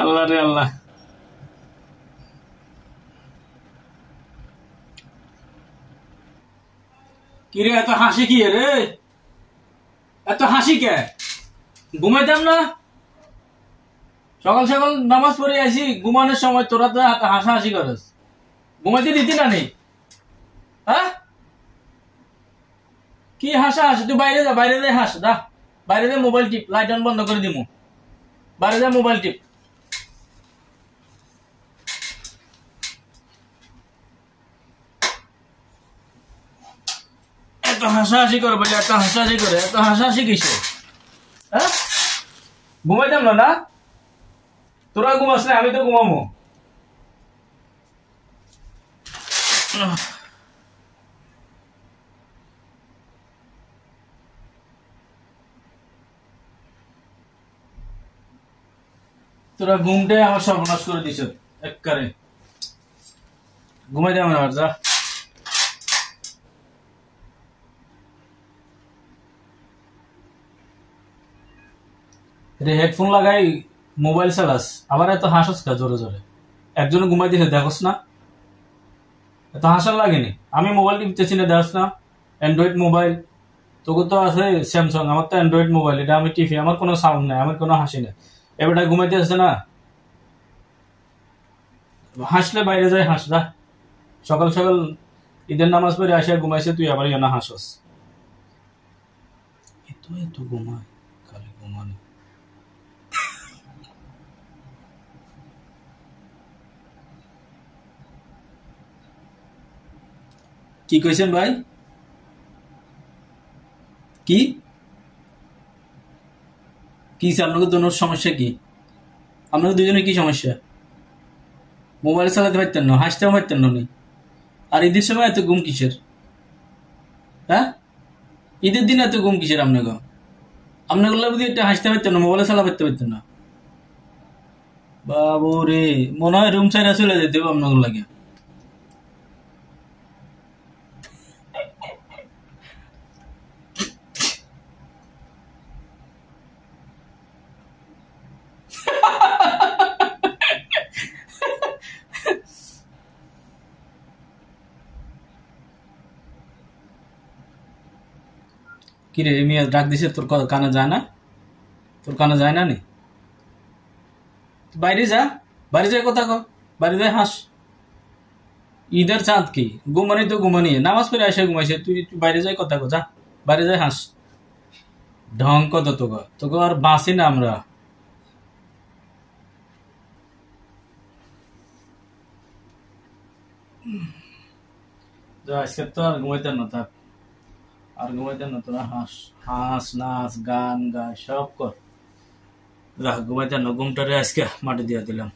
আল্লাহ রে আল্লাহ কিরে এত হাসি কি রে এত হাসি কে ঘুমাইতাম না সকাল সকাল নামাজ পড়ে আসি ঘুমানোর সময় তোরা তো এত হাসা হাসি করস ঘুমাইতে দিতি না নেই হ্যাঁ কি হাসা হাসি তুই বাইরে যা বাইরে যাই হাস দা বাইরে যাই মোবাইল টিপ লাইট অন বন্ধ করে দিমু বাইরে যাই মোবাইল টিপ এত হাসাহাসি করো বলে এত হাসাহাসি করে এত হাসাহাসি কিসে হ্যাঁ ঘুমাইতাম না না তোরা ঘুমাস না আমি তো ঘুমাবো তোরা ঘুমটাই আমার সর্বনাশ করে দিছ একবারে ঘুমাই দেওয়া আমার যা রে হেডফোন লাগাই মোবাইল চালাস আবার এত হাসস কা জোরে জোরে একজন ঘুমাই দিছে দেখোস না এত হাসার লাগেনি আমি মোবাইল টিপতেছি না দেখোস না অ্যান্ড্রয়েড মোবাইল তোকে তো আছে স্যামসং আমার তো অ্যান্ড্রয়েড মোবাইল এটা আমি টিপি আমার কোনো সাউন্ড নাই আমার কোনো হাসি নাই এবারটা ঘুমাইতে আসছে না হাসলে বাইরে যায় হাস না সকাল সকাল ঈদের নামাজ পরে আসিয়া ঘুমাইছে তুই আবার ইয়ে না হাসস এত এত ঘুমায় কি কইছেন ভাই কি কি আপনাদের দুজনের সমস্যা কি আপনাদের দুজনের কি সমস্যা মোবাইল চালাতে পারতেন না হাসতেও পারতেন না আর ঈদের সময় এত ঘুম কিসের হ্যাঁ ঈদের দিন এত ঘুম কিসের আপনাকে আপনাকে বুঝি একটু হাসতে পারতেন না মোবাইলে চালা পারতে পারতেন না বাবু রে মনে হয় রুম ছাড়া চলে যেতে হবে আপনাগুলো লাগে কিরে মিয়া ডাক দিছে তোর কানে যায় না তোর কানা যায় না নি বাইরে যা বাইরে যায় কথা কো বাইরে যায় হাস ঈদের চাঁদ কি ঘুমানি তো ঘুমানি নামাজ পড়ে আসে ঘুমাইছে তুই বাইরে যাই কথা কো যা বাইরে যাই হাস ঢং কত তো তোকে আর বাঁচি না আমরা আজকে তো আর ঘুমাইতে না থাক আর ঘুমাইতে না তোরা হাঁস হাঁস নাচ গান গায় সব কর রাখ ঘুমাইতে না ঘুমটারে আজকে মাটি দিয়ে দিলাম